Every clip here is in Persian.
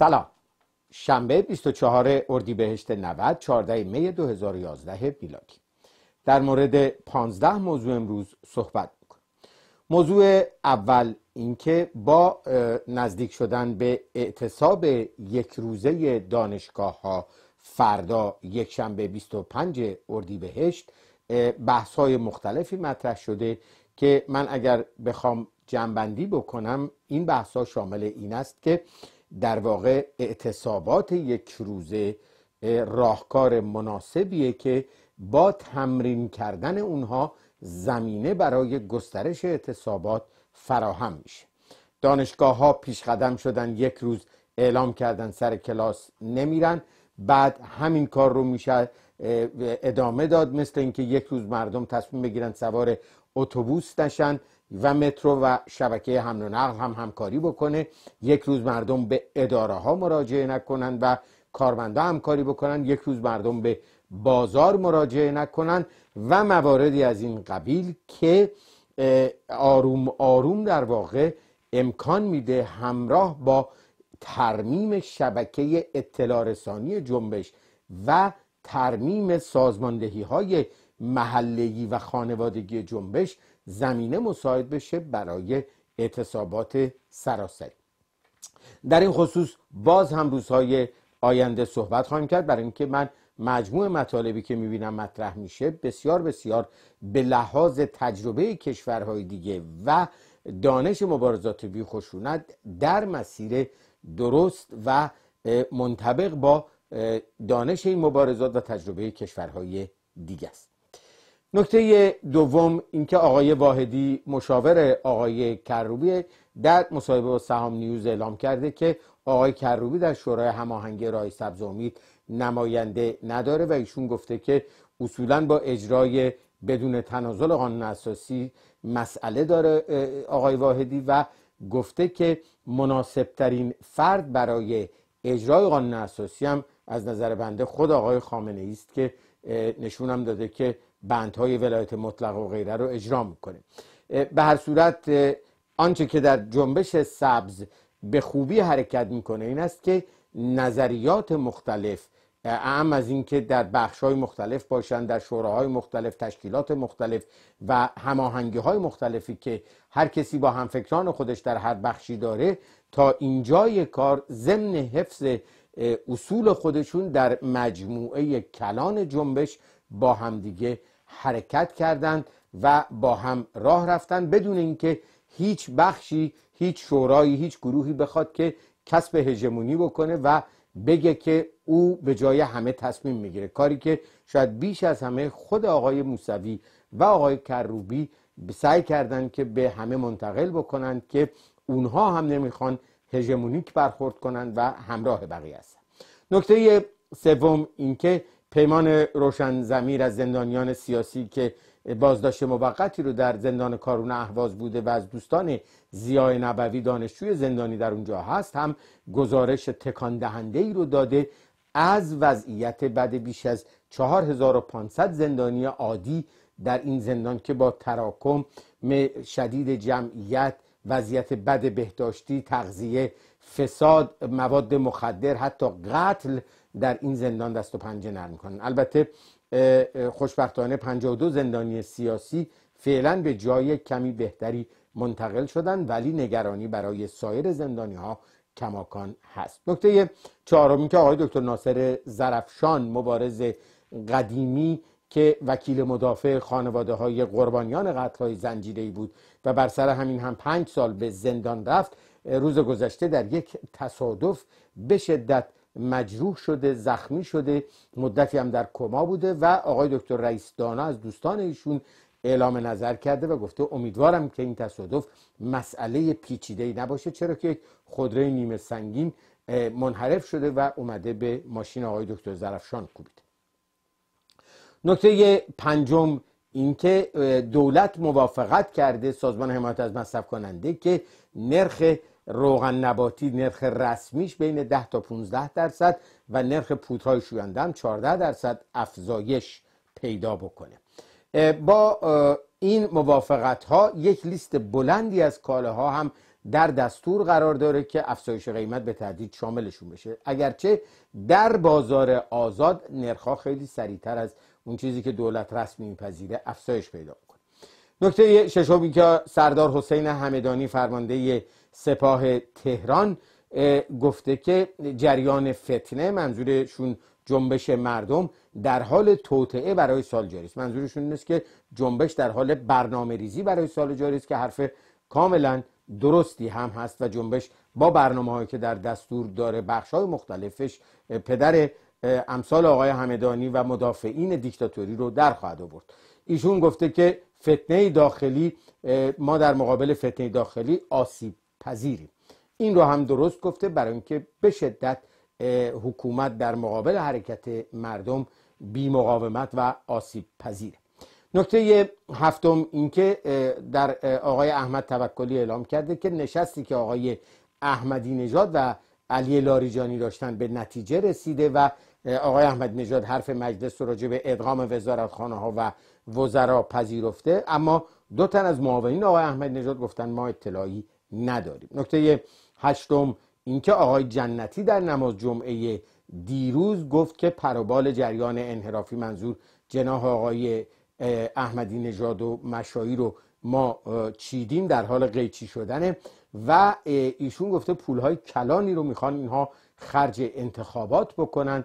سلام شنبه 24 اردیبهشت 90 14 می 2011 میلادی در مورد 15 موضوع امروز صحبت میکنم موضوع اول اینکه با نزدیک شدن به اعتصاب یک روزه دانشگاه ها فردا یک شنبه 25 اردیبهشت بحث های مختلفی مطرح شده که من اگر بخوام جنبندی بکنم این بحث ها شامل این است که در واقع اعتصابات یک روزه راهکار مناسبیه که با تمرین کردن اونها زمینه برای گسترش اعتصابات فراهم میشه دانشگاه ها پیش قدم شدن یک روز اعلام کردن سر کلاس نمیرن بعد همین کار رو میشه ادامه داد مثل اینکه یک روز مردم تصمیم بگیرن سوار اتوبوس نشن و مترو و شبکه حمل و نقل هم همکاری بکنه یک روز مردم به اداره ها مراجعه نکنند و کارمندا همکاری بکنن یک روز مردم به بازار مراجعه نکنند و مواردی از این قبیل که آروم آروم در واقع امکان میده همراه با ترمیم شبکه اطلاع رسانی جنبش و ترمیم سازماندهی های محلی و خانوادگی جنبش زمینه مساعد بشه برای اعتصابات سراسری در این خصوص باز هم روزهای آینده صحبت خواهیم کرد برای اینکه من مجموع مطالبی که میبینم مطرح میشه بسیار بسیار به لحاظ تجربه کشورهای دیگه و دانش مبارزات بی خشونت در مسیر درست و منطبق با دانش این مبارزات و تجربه کشورهای دیگه است نکته دوم اینکه آقای واحدی مشاور آقای کروبی در مصاحبه با سهام نیوز اعلام کرده که آقای کروبی در شورای هماهنگی رای سبز امید نماینده نداره و ایشون گفته که اصولا با اجرای بدون تنازل قانون اساسی مسئله داره آقای واحدی و گفته که مناسبترین فرد برای اجرای قانون اساسی هم از نظر بنده خود آقای خامنه است که نشونم داده که بندهای ولایت مطلق و غیره رو اجرا میکنه به هر صورت آنچه که در جنبش سبز به خوبی حرکت میکنه این است که نظریات مختلف اهم از اینکه در بخش های مختلف باشند در شوراهای مختلف تشکیلات مختلف و هماهنگی های مختلفی که هر کسی با همفکران خودش در هر بخشی داره تا اینجای کار ضمن حفظ اصول خودشون در مجموعه کلان جنبش با همدیگه حرکت کردند و با هم راه رفتن بدون اینکه هیچ بخشی هیچ شورایی هیچ گروهی بخواد که کسب هژمونی بکنه و بگه که او به جای همه تصمیم میگیره کاری که شاید بیش از همه خود آقای موسوی و آقای کروبی سعی کردند که به همه منتقل بکنند که اونها هم نمیخوان هژمونیک برخورد کنند و همراه بقیه هستند نکته سوم اینکه پیمان روشن زمیر از زندانیان سیاسی که بازداشت موقتی رو در زندان کارون اهواز بوده و از دوستان زیای نبوی دانشجوی زندانی در اونجا هست هم گزارش تکان دهنده ای رو داده از وضعیت بعد بیش از 4500 زندانی عادی در این زندان که با تراکم شدید جمعیت وضعیت بد بهداشتی تغذیه فساد مواد مخدر حتی قتل در این زندان دست و پنجه نرم کنن البته خوشبختانه 52 زندانی سیاسی فعلا به جای کمی بهتری منتقل شدن ولی نگرانی برای سایر زندانی ها کماکان هست نکته چهارمی که آقای دکتر ناصر زرفشان مبارز قدیمی که وکیل مدافع خانواده های قربانیان قتل های زنجیری بود و بر سر همین هم پنج سال به زندان رفت روز گذشته در یک تصادف به شدت مجروح شده زخمی شده مدتی هم در کما بوده و آقای دکتر رئیس دانا از دوستان ایشون اعلام نظر کرده و گفته امیدوارم که این تصادف مسئله پیچیده نباشه چرا که یک خودروی نیمه سنگین منحرف شده و اومده به ماشین آقای دکتر زرفشان کوبیده نکته پنجم اینکه دولت موافقت کرده سازمان حمایت از مصرف کننده که نرخ روغن نباتی نرخ رسمیش بین 10 تا 15 درصد و نرخ پودرهای شوینده هم 14 درصد افزایش پیدا بکنه با این موافقت ها یک لیست بلندی از کالاها هم در دستور قرار داره که افزایش قیمت به تدریج شاملشون بشه اگرچه در بازار آزاد نرخا خیلی سریعتر از اون چیزی که دولت رسمی میپذیره افزایش پیدا میکنه نکته ششمی که سردار حسین همدانی فرمانده سپاه تهران گفته که جریان فتنه منظورشون جنبش مردم در حال توطعه برای سال جاری است منظورشون این که جنبش در حال برنامه ریزی برای سال جاری است که حرف کاملا درستی هم هست و جنبش با برنامه هایی که در دستور داره بخش های مختلفش پدر امثال آقای همدانی و مدافعین دیکتاتوری رو در خواهد آورد ایشون گفته که فتنه داخلی ما در مقابل فتنه داخلی آسیب پذیریم این رو هم درست گفته برای اینکه به شدت حکومت در مقابل حرکت مردم بی مقاومت و آسیب پذیره نکته هفتم اینکه در آقای احمد توکلی اعلام کرده که نشستی که آقای احمدی نژاد و علی لاریجانی داشتن به نتیجه رسیده و آقای احمد نژاد حرف مجلس رو راجع به ادغام وزارتخانه ها و وزرا پذیرفته اما دو تن از معاونین آقای احمد نژاد گفتن ما اطلاعی نداریم نکته هشتم اینکه آقای جنتی در نماز جمعه دیروز گفت که پروبال جریان انحرافی منظور جناح آقای احمدی نژاد و مشایی رو ما چیدیم در حال قیچی شدنه و ایشون گفته پولهای کلانی رو میخوان اینها خرج انتخابات بکنن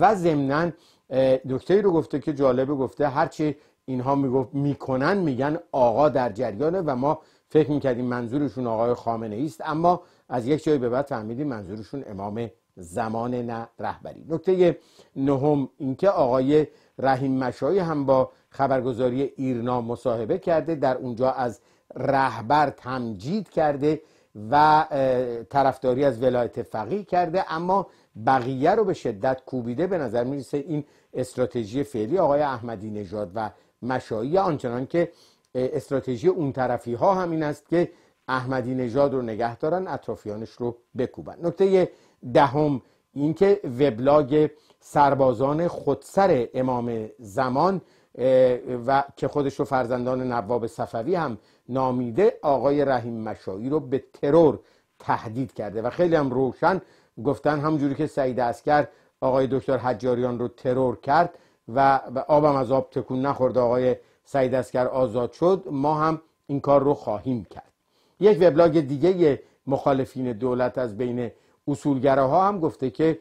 و ضمنا دکتری رو گفته که جالبه گفته هرچی اینها میگفت میکنن میگن آقا در جریانه و ما فکر میکردیم منظورشون آقای خامنه است اما از یک جایی به بعد فهمیدیم منظورشون امام زمان نه رهبری نکته نهم اینکه آقای رحیم مشایی هم با خبرگزاری ایرنا مصاحبه کرده در اونجا از رهبر تمجید کرده و طرفداری از ولایت فقیه کرده اما بقیه رو به شدت کوبیده به نظر میرسه این استراتژی فعلی آقای احمدی نژاد و مشایی آنچنان که استراتژی اون طرفی ها همین است که احمدی نژاد رو نگه دارن اطرافیانش رو بکوبن نکته دهم اینکه وبلاگ سربازان خودسر امام زمان و که خودش رو فرزندان نواب صفوی هم نامیده آقای رحیم مشایی رو به ترور تهدید کرده و خیلی هم روشن گفتن همجوری که سعید اسکر آقای دکتر حجاریان رو ترور کرد و آبم از آب تکون نخورد آقای سعید اسکر آزاد شد ما هم این کار رو خواهیم کرد یک وبلاگ دیگه مخالفین دولت از بین اصولگراها هم گفته که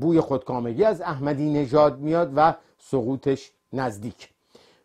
بوی خودکامگی از احمدی نژاد میاد و سقوطش نزدیک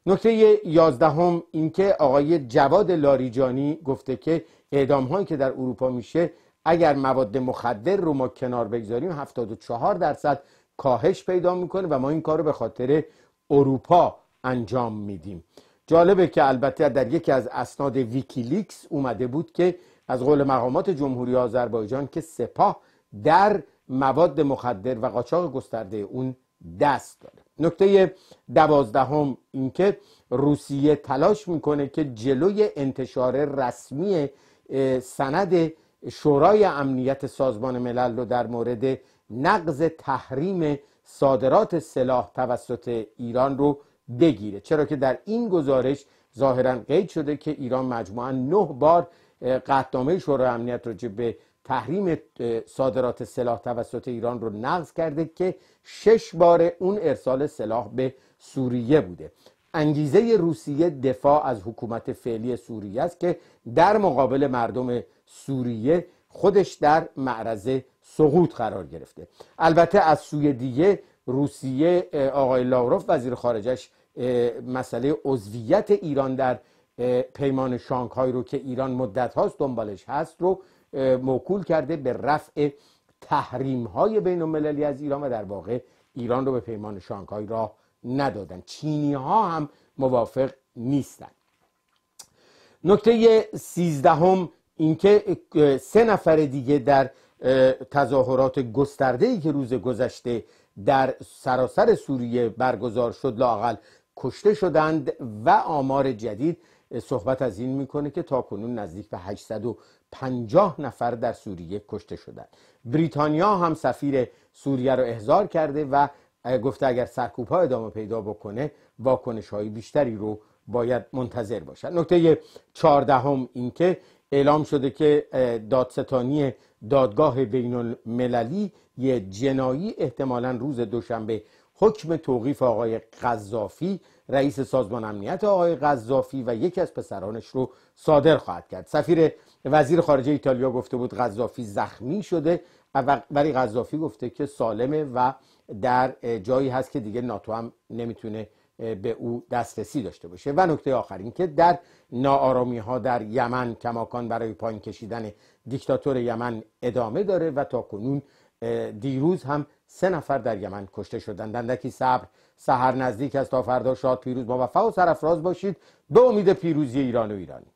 نکته یازدهم اینکه آقای جواد لاریجانی گفته که اعدام هایی که در اروپا میشه اگر مواد مخدر رو ما کنار بگذاریم 74 درصد کاهش پیدا میکنه و ما این کار رو به خاطر اروپا انجام میدیم جالبه که البته در یکی از اسناد ویکیلیکس اومده بود که از قول مقامات جمهوری آذربایجان که سپاه در مواد مخدر و قاچاق گسترده اون دست داره نکته دوازدهم اینکه روسیه تلاش میکنه که جلوی انتشار رسمی سند شورای امنیت سازمان ملل رو در مورد نقض تحریم صادرات سلاح توسط ایران رو بگیره چرا که در این گزارش ظاهرا قید شده که ایران مجموعا نه بار قطنامه شورای امنیت راجع به تحریم صادرات سلاح توسط ایران رو نقض کرده که شش بار اون ارسال سلاح به سوریه بوده انگیزه روسیه دفاع از حکومت فعلی سوریه است که در مقابل مردم سوریه خودش در معرض سقوط قرار گرفته البته از سوی دیگه روسیه آقای لاوروف وزیر خارجش مسئله عضویت ایران در پیمان شانگهای رو که ایران مدت هاست دنبالش هست رو موکول کرده به رفع تحریم های بین المللی از ایران و در واقع ایران رو به پیمان شانگهای راه ندادن چینی ها هم موافق نیستن نکته سیزدهم اینکه سه نفر دیگه در تظاهرات گسترده ای که روز گذشته در سراسر سوریه برگزار شد لاقل کشته شدند و آمار جدید صحبت از این میکنه که تاکنون نزدیک به 850 نفر در سوریه کشته شدند بریتانیا هم سفیر سوریه رو احضار کرده و گفته اگر سرکوب ها ادامه پیدا بکنه واکنش های بیشتری رو باید منتظر باشد نکته چهاردهم اینکه اعلام شده که دادستانی دادگاه بین المللی یه جنایی احتمالا روز دوشنبه حکم توقیف آقای قذافی رئیس سازمان امنیت آقای قذافی و یکی از پسرانش رو صادر خواهد کرد سفیر وزیر خارجه ایتالیا گفته بود قذافی زخمی شده ولی قذافی گفته که سالمه و در جایی هست که دیگه ناتو هم نمیتونه به او دسترسی داشته باشه و نکته آخر این که در ناآرامی ها در یمن کماکان برای پایین کشیدن دیکتاتور یمن ادامه داره و تا کنون دیروز هم سه نفر در یمن کشته شدند اندکی صبر سحر نزدیک است تا فردا شاد پیروز با وفا و سرفراز باشید به امید پیروزی ایران و ایرانی